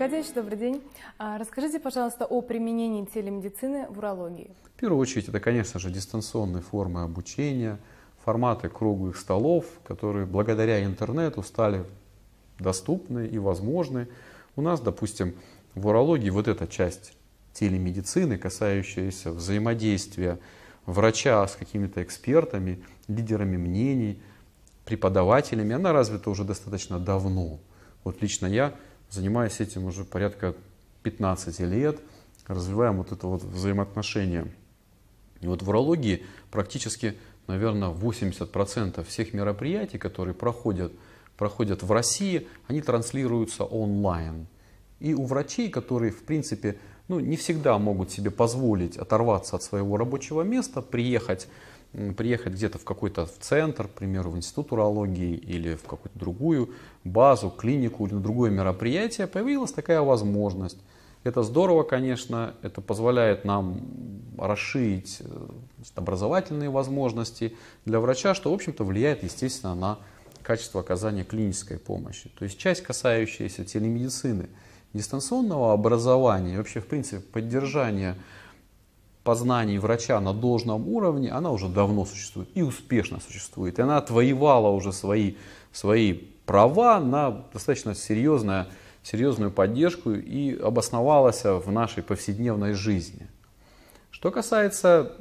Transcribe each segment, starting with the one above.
Аркадьевич, добрый день. А, расскажите, пожалуйста, о применении телемедицины в урологии. В первую очередь, это, конечно же, дистанционные формы обучения, форматы круглых столов, которые благодаря интернету стали доступны и возможны. У нас, допустим, в урологии вот эта часть телемедицины, касающаяся взаимодействия врача с какими-то экспертами, лидерами мнений, преподавателями, она развита уже достаточно давно. Вот лично я занимаясь этим уже порядка 15 лет, развиваем вот это вот взаимоотношение. И вот в урологии практически, наверное, 80% всех мероприятий, которые проходят, проходят в России, они транслируются онлайн. И у врачей, которые, в принципе, ну, не всегда могут себе позволить оторваться от своего рабочего места, приехать приехать где-то в какой-то центр, к примеру, в институт урологии или в какую-то другую базу, клинику или на другое мероприятие, появилась такая возможность. Это здорово, конечно, это позволяет нам расширить э, образовательные возможности для врача, что, в общем-то, влияет, естественно, на качество оказания клинической помощи. То есть часть, касающаяся телемедицины, дистанционного образования и вообще, в принципе, поддержания познаний врача на должном уровне, она уже давно существует и успешно существует. И она отвоевала уже свои, свои права на достаточно серьезное, серьезную поддержку и обосновалась в нашей повседневной жизни. Что касается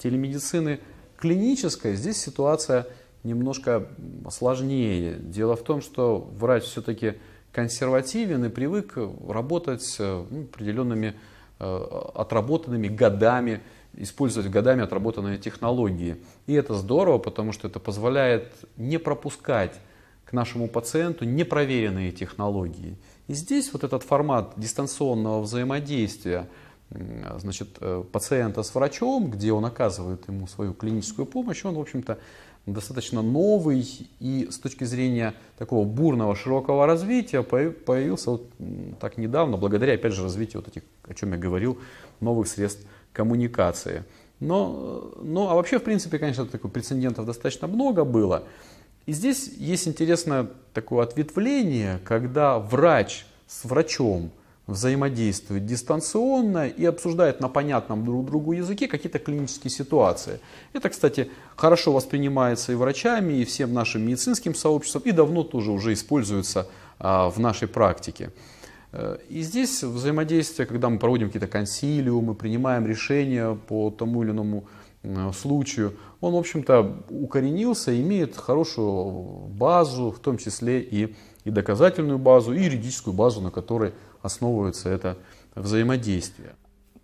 телемедицины клинической, здесь ситуация немножко сложнее. Дело в том, что врач все-таки консервативен и привык работать э, ну, определенными Э, отработанными годами, использовать годами отработанные технологии. И это здорово, потому что это позволяет не пропускать к нашему пациенту непроверенные технологии. И здесь вот этот формат дистанционного взаимодействия значит, э, пациента с врачом, где он оказывает ему свою клиническую помощь, он, в общем-то, достаточно новый и с точки зрения такого бурного широкого развития появился вот так недавно, благодаря опять же развитию вот этих, о чем я говорил, новых средств коммуникации. Но, но, ну, а вообще, в принципе, конечно, такой прецедентов достаточно много было. И здесь есть интересное такое ответвление, когда врач с врачом – взаимодействует дистанционно и обсуждает на понятном друг другу языке какие-то клинические ситуации. Это, кстати, хорошо воспринимается и врачами, и всем нашим медицинским сообществом, и давно тоже уже используется а, в нашей практике. Э, и здесь взаимодействие, когда мы проводим какие-то консилиумы, принимаем решения по тому или иному э, случаю, он, в общем-то, укоренился, имеет хорошую базу, в том числе и, и доказательную базу, и юридическую базу, на которой основывается это взаимодействие.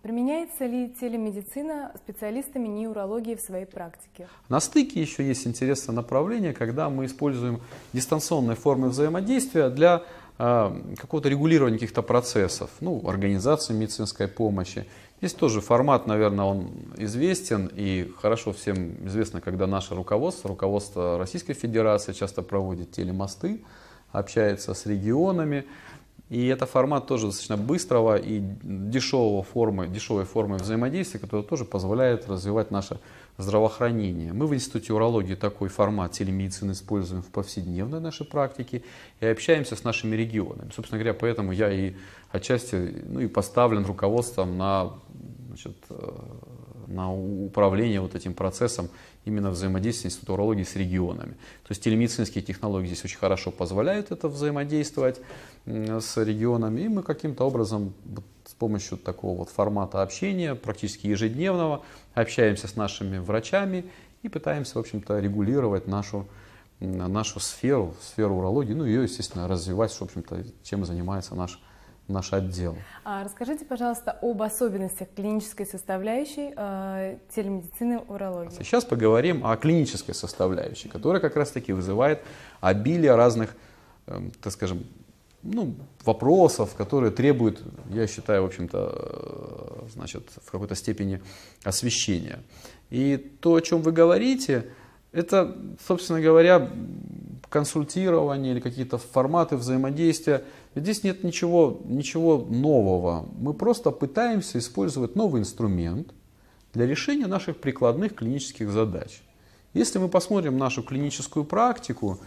Применяется ли телемедицина специалистами неурологии в своей практике? На стыке еще есть интересное направление, когда мы используем дистанционные формы взаимодействия для а, какого-то регулирования каких-то процессов, ну, организации медицинской помощи. Здесь тоже формат, наверное, он известен и хорошо всем известно, когда наше руководство, руководство Российской Федерации часто проводит телемосты, общается с регионами. И это формат тоже достаточно быстрого и дешевого формы, дешевой формы взаимодействия, которая тоже позволяет развивать наше здравоохранение. Мы в Институте урологии такой формат телемедицины используем в повседневной нашей практике и общаемся с нашими регионами. Собственно говоря, поэтому я и отчасти ну, и поставлен руководством на, значит, э, на управление вот этим процессом именно взаимодействие Института урологии с регионами. То есть телемедицинские технологии здесь очень хорошо позволяют это взаимодействовать с регионами, и мы каким-то образом с помощью такого вот формата общения, практически ежедневного, общаемся с нашими врачами и пытаемся, в общем-то, регулировать нашу нашу сферу, сферу урологии, ну ее, естественно, развивать, в общем-то, чем занимается наш наш отдел. А расскажите, пожалуйста, об особенностях клинической составляющей э, телемедицины урологии. А сейчас поговорим о клинической составляющей, которая как раз-таки вызывает обилие разных, э, так скажем, ну, вопросов, которые требуют, я считаю, в общем-то, э, значит, в какой-то степени освещения. И то, о чем вы говорите, это, собственно говоря, консультирование или какие-то форматы взаимодействия. Здесь нет ничего, ничего нового. Мы просто пытаемся использовать новый инструмент для решения наших прикладных клинических задач. Если мы посмотрим нашу клиническую практику,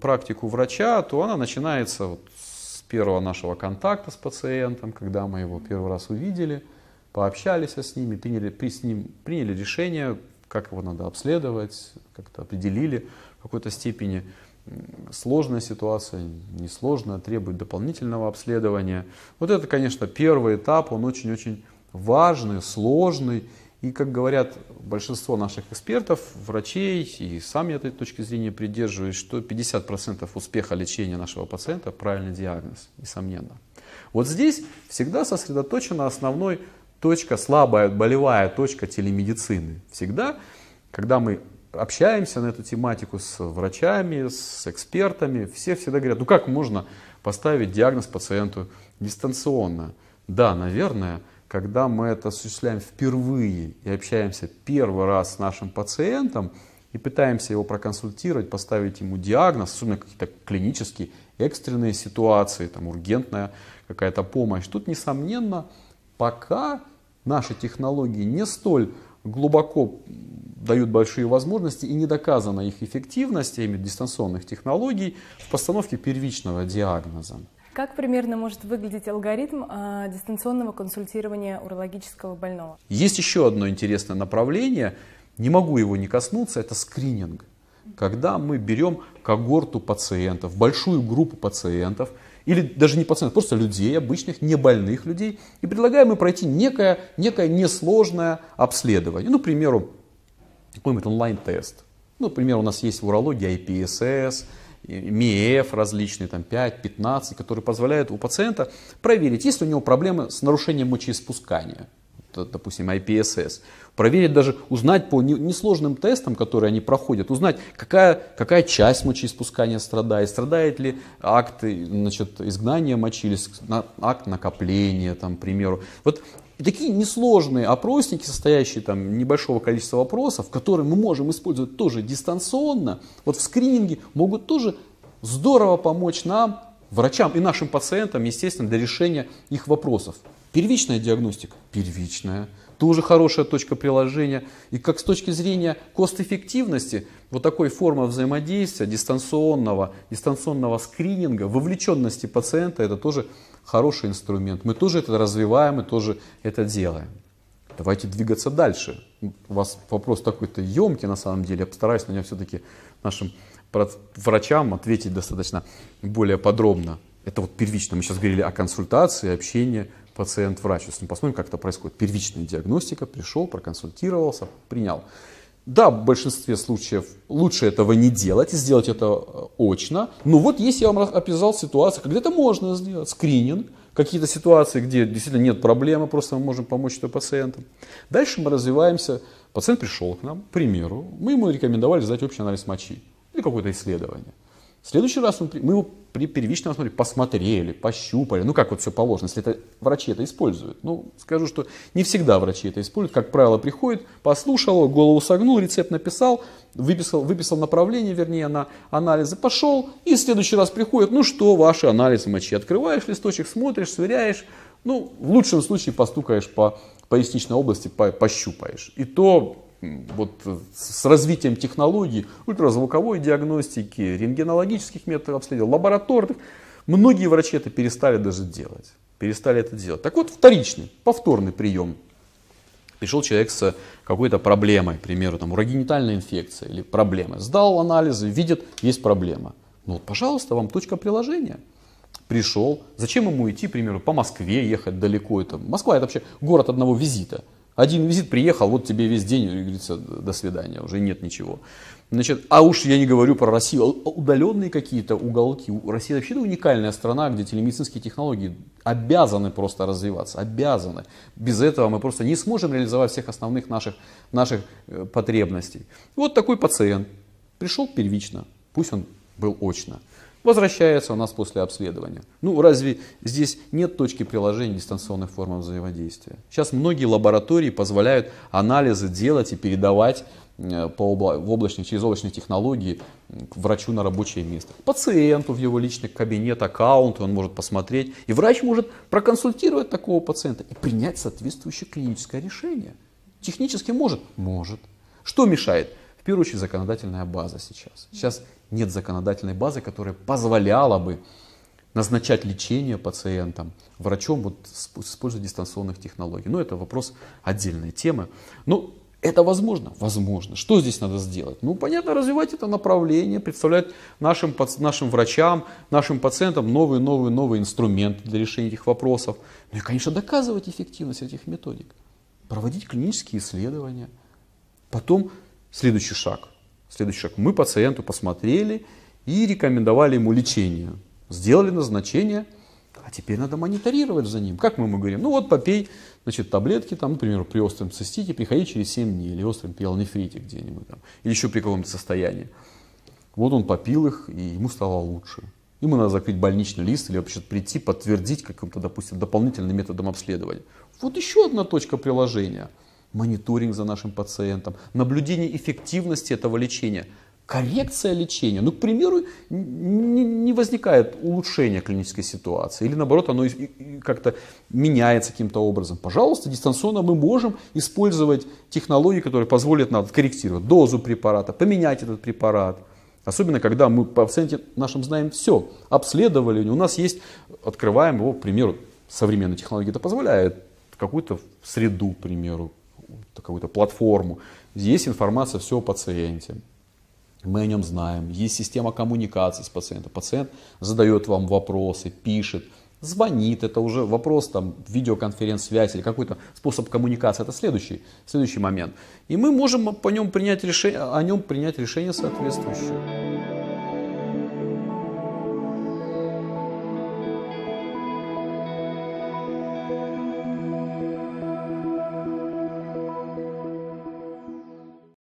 практику врача, то она начинается вот с первого нашего контакта с пациентом, когда мы его первый раз увидели, пообщались с, ними, приняли, при, с ним, приняли решение, как его надо обследовать, как-то определили в какой-то степени сложная ситуация, несложная, требует дополнительного обследования. Вот это, конечно, первый этап, он очень-очень важный, сложный. И, как говорят большинство наших экспертов, врачей, и сам я этой точки зрения придерживаюсь, что 50% успеха лечения нашего пациента – правильный диагноз, несомненно. Вот здесь всегда сосредоточена основной точка, слабая, болевая точка телемедицины. Всегда, когда мы общаемся на эту тематику с врачами, с экспертами, все всегда говорят, ну как можно поставить диагноз пациенту дистанционно? Да, наверное, когда мы это осуществляем впервые и общаемся первый раз с нашим пациентом и пытаемся его проконсультировать, поставить ему диагноз, особенно какие-то клинические, экстренные ситуации, там ургентная какая-то помощь, тут, несомненно, пока наши технологии не столь глубоко дают большие возможности и не доказана их эффективность, я дистанционных технологий, в постановке первичного диагноза. Как примерно может выглядеть алгоритм а, дистанционного консультирования урологического больного? Есть еще одно интересное направление, не могу его не коснуться, это скрининг. Когда мы берем когорту пациентов, большую группу пациентов – или даже не пациентов, просто людей обычных, не больных людей, и предлагаем им пройти некое, некое несложное обследование. Ну, к примеру, какой-нибудь онлайн-тест. Ну, например, у нас есть в урологии IPSS, МИЭФ различные, там 5-15, которые позволяют у пациента проверить, есть ли у него проблемы с нарушением мочеиспускания. Э, допустим, IPSS, проверить даже, узнать по несложным тестам, которые они проходят, узнать, какая, какая часть мочеиспускания страдает, страдает ли акт э, значит, изгнания мочи или акт накопления, там, к примеру. Вот и такие несложные опросники, состоящие там небольшого количества вопросов, которые мы можем использовать тоже дистанционно, вот в скрининге могут тоже здорово помочь нам, врачам и нашим пациентам, естественно, для решения их вопросов. Первичная диагностика? Первичная. Тоже хорошая точка приложения. И как с точки зрения кост-эффективности, вот такой формы взаимодействия, дистанционного, дистанционного скрининга, вовлеченности пациента, это тоже хороший инструмент. Мы тоже это развиваем мы тоже это делаем. Давайте двигаться дальше. У вас вопрос такой-то емкий на самом деле. Я постараюсь на него все-таки нашим врачам ответить достаточно более подробно. Это вот первично. Мы сейчас говорили о консультации, общении, пациент врачу. Если мы посмотрим, как это происходит. Первичная диагностика, пришел, проконсультировался, принял. Да, в большинстве случаев лучше этого не делать, сделать это э, очно. Но вот есть я вам описал ситуацию, когда это можно сделать, скрининг, какие-то ситуации, где действительно нет проблемы, просто мы можем помочь этому пациенту. Дальше мы развиваемся. Пациент пришел к нам, к примеру, мы ему рекомендовали сдать общий анализ мочи или какое-то исследование. В следующий раз он, мы его при первичном осмотре посмотрели, пощупали, ну как вот все положено, если это, врачи это используют. Ну, скажу, что не всегда врачи это используют, как правило, приходит, послушал, голову согнул, рецепт написал, выписал, выписал направление, вернее, на анализы, пошел, и в следующий раз приходит, ну что, ваши анализы мочи, открываешь листочек, смотришь, сверяешь, ну, в лучшем случае постукаешь по поясничной области, по, пощупаешь. И то вот э, с развитием технологий ультразвуковой диагностики, рентгенологических методов обследования, лабораторных, многие врачи это перестали даже делать. Перестали это делать. Так вот, вторичный, повторный прием. Пришел человек с какой-то проблемой, к примеру, там, урогенитальная инфекция или проблемы, Сдал анализы, видит, есть проблема. Ну вот, пожалуйста, вам точка приложения пришел. Зачем ему идти, к примеру, по Москве ехать далеко? Это, Москва это вообще город одного визита. Один визит приехал, вот тебе весь день, и говорится, до свидания, уже нет ничего. Значит, а уж я не говорю про Россию, а удаленные какие-то уголки. Россия вообще уникальная страна, где телемедицинские технологии обязаны просто развиваться, обязаны. Без этого мы просто не сможем реализовать всех основных наших, наших э, потребностей. Вот такой пациент пришел первично, пусть он был очно возвращается у нас после обследования. Ну разве здесь нет точки приложения дистанционных форм взаимодействия? Сейчас многие лаборатории позволяют анализы делать и передавать э, по обла- в облачной, через облачные технологии к врачу на рабочее место. Пациенту в его личный кабинет, аккаунт, он может посмотреть. И врач может проконсультировать такого пациента и принять соответствующее клиническое решение. Технически может? Может. Что мешает? В первую очередь законодательная база сейчас. Сейчас нет законодательной базы, которая позволяла бы назначать лечение пациентам, врачом вот, с используя дистанционных технологий. Но ну, это вопрос отдельной темы. Но ну, это возможно? Возможно. Что здесь надо сделать? Ну, понятно, развивать это направление, представлять нашим, нашим врачам, нашим пациентам новые, новые, новые инструменты для решения этих вопросов. Ну и, конечно, доказывать эффективность этих методик. Проводить клинические исследования. Потом следующий шаг – Следующий шаг. Мы пациенту посмотрели и рекомендовали ему лечение. Сделали назначение, а теперь надо мониторировать за ним. Как мы ему говорим? Ну вот попей значит, таблетки, там, например, при остром цистите, приходи через 7 дней, или остром пиелонефрите где-нибудь, там, или еще при каком-то состоянии. Вот он попил их, и ему стало лучше. Ему надо закрыть больничный лист или вообще прийти подтвердить каким-то, допустим, дополнительным методом обследования. Вот еще одна точка приложения – мониторинг за нашим пациентом, наблюдение эффективности этого лечения, коррекция лечения. Ну, к примеру, не, не возникает улучшение клинической ситуации, или наоборот, оно как-то меняется каким-то образом. Пожалуйста, дистанционно мы можем использовать технологии, которые позволят нам корректировать дозу препарата, поменять этот препарат. Особенно, когда мы по пациенте нашим знаем все, обследовали, у нас есть, открываем его, к примеру, современные технологии это позволяет, какую-то среду, к примеру, какую-то платформу. Есть информация все о пациенте. Мы о нем знаем. Есть система коммуникации с пациентом. Пациент задает вам вопросы, пишет, звонит. Это уже вопрос там видеоконференц-связь или какой-то способ коммуникации. Это следующий, следующий момент. И мы можем по нем принять решение, о нем принять решение соответствующее.